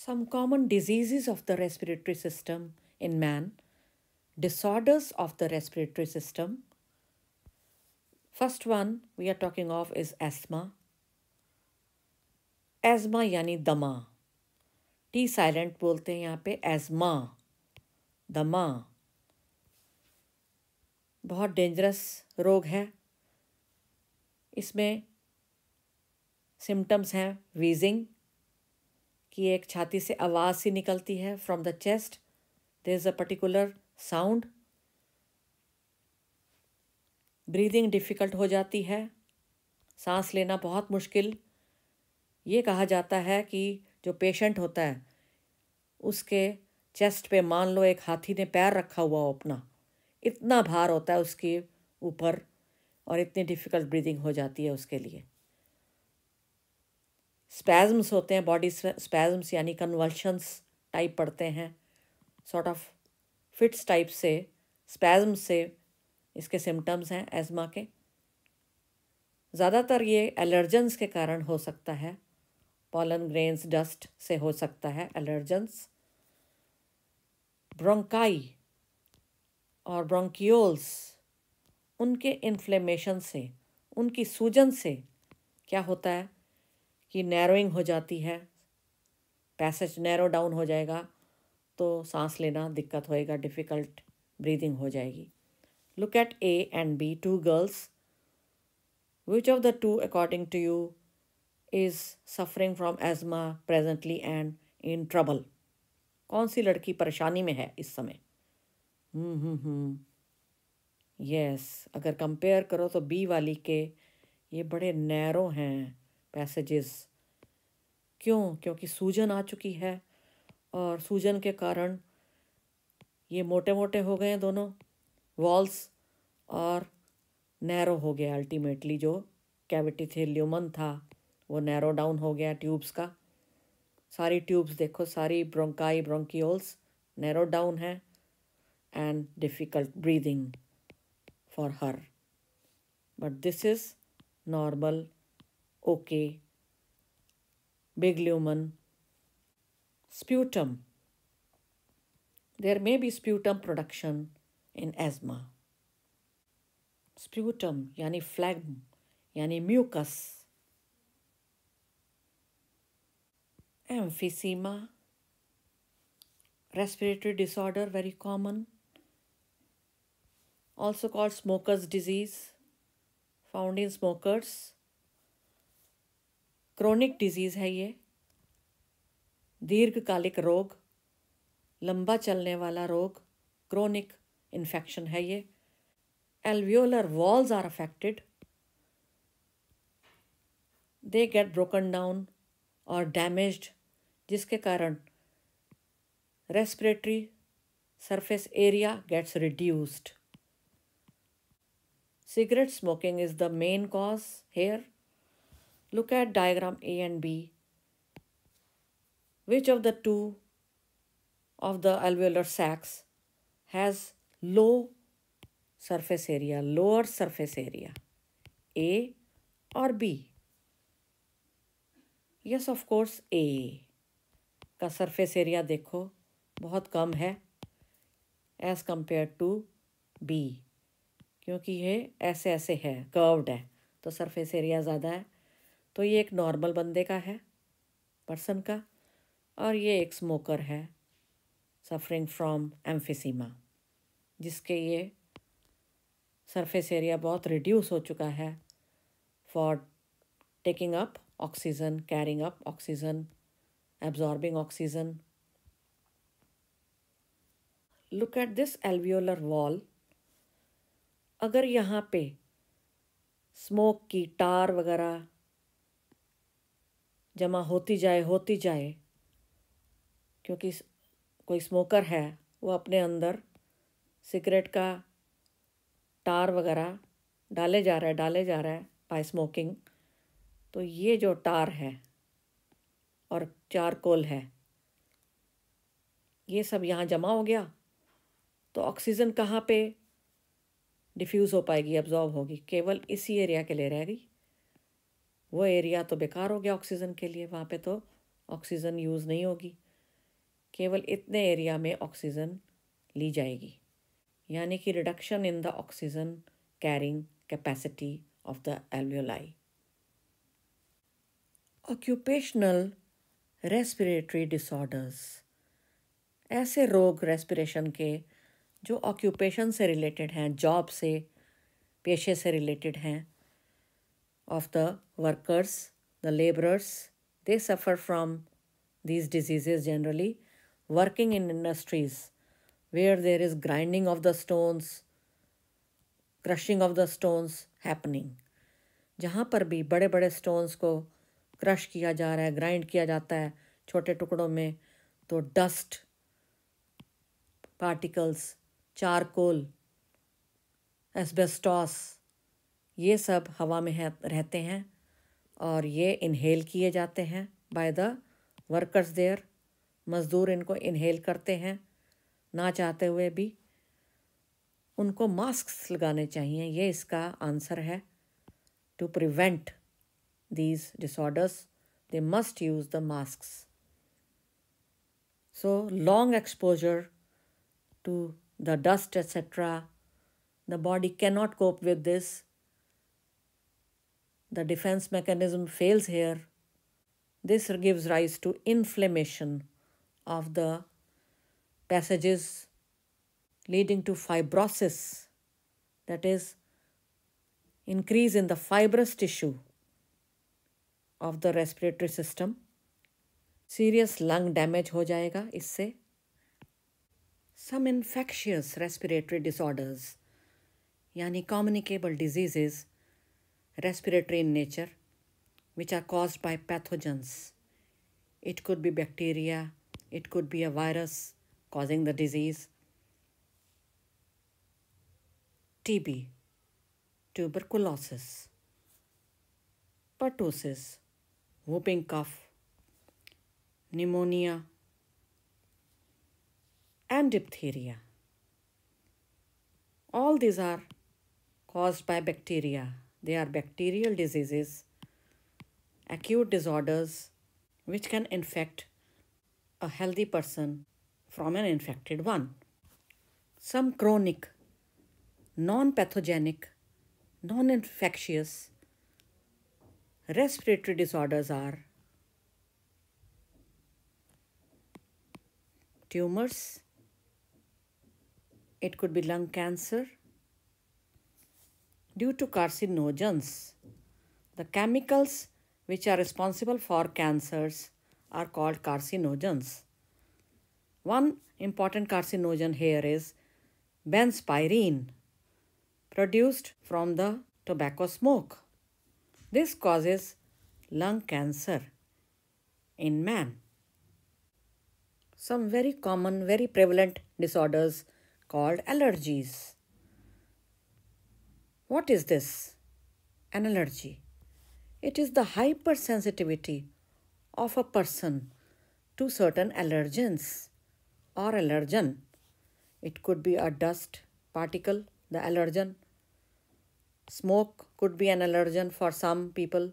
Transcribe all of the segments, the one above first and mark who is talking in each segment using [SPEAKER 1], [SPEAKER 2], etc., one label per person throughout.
[SPEAKER 1] some common diseases of the respiratory system in man, disorders of the respiratory system. First one we are talking of is asthma. asthma yani dama t silent bolte hain yahan pe asthma dama बहुत dangerous रोग है इसमें symptoms हैं wheezing कि एक छाती से आवाज़ सी निकलती है from the chest there is a particular sound breathing difficult हो जाती है सांस लेना बहुत मुश्किल ये कहा जाता है कि जो पेशेंट होता है उसके चेस्ट पे मान लो एक हाथी ने पैर रखा हुआ हो अपना इतना भार होता है उसके ऊपर और इतनी डिफ़िकल्ट ब्रीदिंग हो जाती है उसके लिए स्पैज़म्स होते हैं बॉडी स्पैज़म्स यानी कन्वल्शंस टाइप पड़ते हैं सॉर्ट ऑफ फिट्स टाइप से स्पैज़म से इसके सिम्टम्स हैं एजमा के ज़्यादातर ये एलर्जेंस के कारण हो सकता है पॉलन ग्रेन्स डस्ट से हो सकता है एलर्जेंस ब्रोंकाई और ब्रोंकियोल्स उनके इन्फ्लेमेशन से उनकी सूजन से क्या होता है की नैरोइंग हो जाती है पैसेज नैरो डाउन हो जाएगा तो सांस लेना दिक्कत होएगा डिफ़िकल्ट ब्रीदिंग हो जाएगी look at A and B two girls which of the two according to you is suffering from asthma presently and in trouble कौन सी लड़की परेशानी में है इस समय यस हम्म, हम्म, हम्म। अगर कंपेयर करो तो बी वाली के ये बड़े नैरो हैं पैसेजेस क्यों क्योंकि सूजन आ चुकी है और सूजन के कारण ये मोटे मोटे हो गए दोनों वॉल्स और नैरो हो गया अल्टीमेटली जो कैविटी थे ल्यूमन था वो नैरो डाउन हो गया ट्यूब्स का सारी ट्यूब्स देखो सारी ब्रोंकाई ब्रोंकियोल्स नैरो डाउन है and difficult breathing for her but this is normal okay, bigliomen, sputum. There may be sputum production in asthma. Sputum, yani phlegm, yani mucus. Emphysema, respiratory disorder, very common. Also called smoker's disease, found in smokers chronic disease है ये दीर्घकालिक रोग लंबा चलने वाला रोग chronic infection है ये alveolar walls are affected they get broken down और डैमेज जिसके कारण respiratory surface area gets reduced cigarette smoking is the main cause here Look at diagram A and B. Which of the two of the alveolar sacs has low surface area, lower surface area, A or B? yes of course a ka surface area dekho bahut kam hai as compared to b kyunki ye aise aise hai curved hai to surface area zyada hai तो ये एक normal बंदे का है person का और ये एक स्मोकर है सफरिंग फ्रॉम एम्फिसीमा जिसके ये सरफेस एरिया बहुत रिड्यूस हो चुका है for taking up oxygen carrying up oxygen absorbing oxygen look at this alveolar wall अगर यहाँ पे स्मोक की टार वगैरह जमा होती जाए होती जाए क्योंकि कोई स्मोकर है वो अपने अंदर सिगरेट का टार वगैरह डाले जा रहा है डाले जा रहा है बाय स्मोकिंग तो ये जो टार है और चारकोल है ये सब यहाँ जमा हो गया तो ऑक्सीजन कहाँ पे डिफ्यूज़ हो पाएगी अब्ज़ॉर्ब होगी केवल इसी एरिया के लिए रह गई वो एरिया तो बेकार हो गया ऑक्सीजन के लिए वहाँ पे तो ऑक्सीजन यूज़ नहीं होगी केवल इतने एरिया में ऑक्सीजन ली जाएगी यानी कि reduction in the oxygen carrying capacity of the alveoli occupational respiratory disorders ऐसे रोग रेस्पिरेशन के जो ऑक्यूपेशन से रिलेटेड हैं जॉब से पेशे से रिलेटेड हैं of the workers, the laborers. They suffer from these diseases generally. Working in industries where there is grinding of the stones, crushing of the stones happening. जहाँ पर भी बड़े बड़े स्टोन्स को क्रश किया जा रहा है ग्राइंड किया जाता है छोटे टुकड़ों में तो डस्ट पार्टिकल्स चारकोल एस्बेस्टॉस ये सब हवा में है, रहते हैं और ये इनहेल किए जाते हैं बाय द वर्कर्स देयर मज़दूर इनको इनहेल करते हैं ना चाहते हुए भी उनको मास्क लगाने चाहिए ये इसका आंसर है to prevent these disorders they must use the mask so long exposure to the dust etcetera the body cannot cope with this The defense mechanism fails here. This gives rise to inflammation of the passages leading to fibrosis, that is, increase in the fibrous tissue of the respiratory system. Serious lung damage हो जाएगा इससे. Some infectious respiratory disorders, yani communicable diseases, respiratory in nature, which are caused by pathogens. It could be bacteria, it could be a virus causing the disease. TB, tuberculosis, pertussis, whooping cough, pneumonia, and diphtheria. All these are caused by bacteria. They are bacterial diseases, acute disorders, which can infect a healthy person from an infected one. Some chronic, non pathogenic, non infectious respiratory disorders are tumors, it could be lung cancer, due to carcinogens. The chemicals which are responsible for cancers are called carcinogens. One important carcinogen here is benzpyrene produced from the tobacco smoke. This causes lung cancer in man. Some very common, very prevalent disorders called allergies. What is this? An allergy. It is the hypersensitivity of a person to certain allergens or allergen. It could be a dust particle, the allergen. Smoke could be an allergen for some people.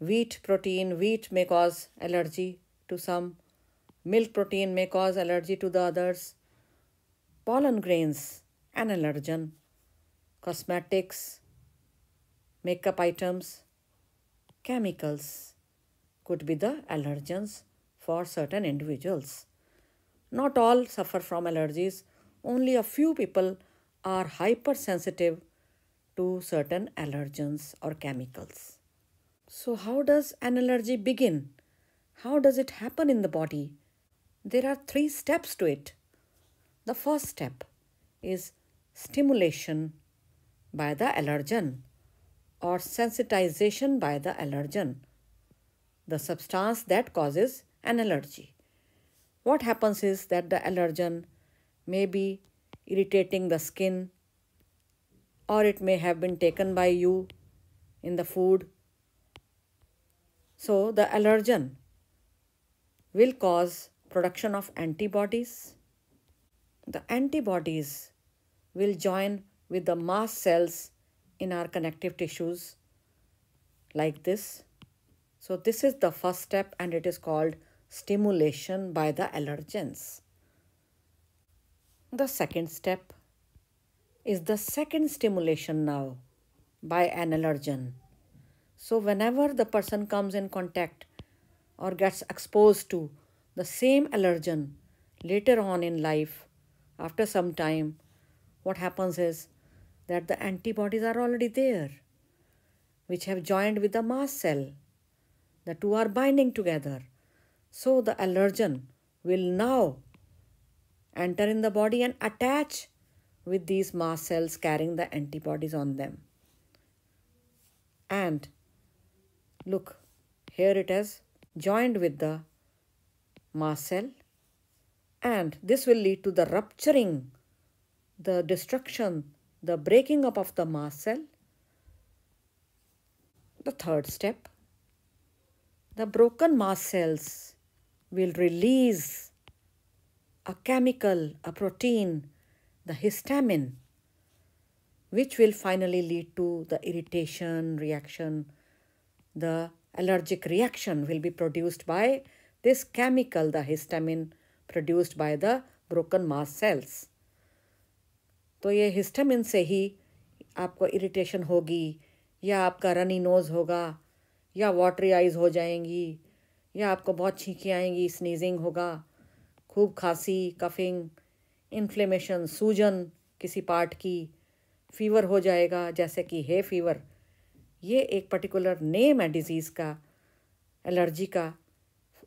[SPEAKER 1] Wheat protein, wheat may cause allergy to some. Milk protein may cause allergy to the others. Pollen grains, an allergen cosmetics, makeup items, chemicals could be the allergens for certain individuals. Not all suffer from allergies, only a few people are hypersensitive to certain allergens or chemicals. So, how does an allergy begin? How does it happen in the body? There are three steps to it. The first step is stimulation by the allergen or sensitization by the allergen, the substance that causes an allergy. What happens is that the allergen may be irritating the skin or it may have been taken by you in the food. So the allergen will cause production of antibodies. The antibodies will join with the mast cells in our connective tissues like this. So this is the first step and it is called stimulation by the allergens. The second step is the second stimulation now by an allergen. So whenever the person comes in contact or gets exposed to the same allergen later on in life, after some time, what happens is that the antibodies are already there, which have joined with the mast cell. The two are binding together. So the allergen will now enter in the body and attach with these mast cells carrying the antibodies on them. And look, here it has joined with the mast cell and this will lead to the rupturing, the destruction the breaking up of the mast cell, the third step, the broken mast cells will release a chemical, a protein, the histamine, which will finally lead to the irritation reaction. The allergic reaction will be produced by this chemical, the histamine, produced by the broken mast cells. तो ये histamine से ही आपको irritation होगी या आपका runny nose होगा या watery eyes हो जाएंगी या आपको बहुत छींकी आएंगी स्नीजिंग होगा खूब खांसी कफिंग इन्फ्लेमेशन सूजन किसी पार्ट की फीवर हो जाएगा जैसे कि हे फीवर ये एक पर्टिकुलर नेम है डिजीज़ का एलर्जी का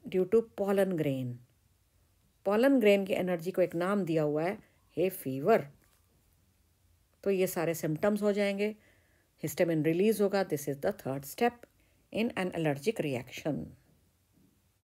[SPEAKER 1] due to pollen grain pollen grain की एनर्जी को एक नाम दिया हुआ है हे फीवर तो ये सारे सिम्टम्स हो जाएंगे हिस्टेमिन रिलीज होगा this is the third step in an allergic reaction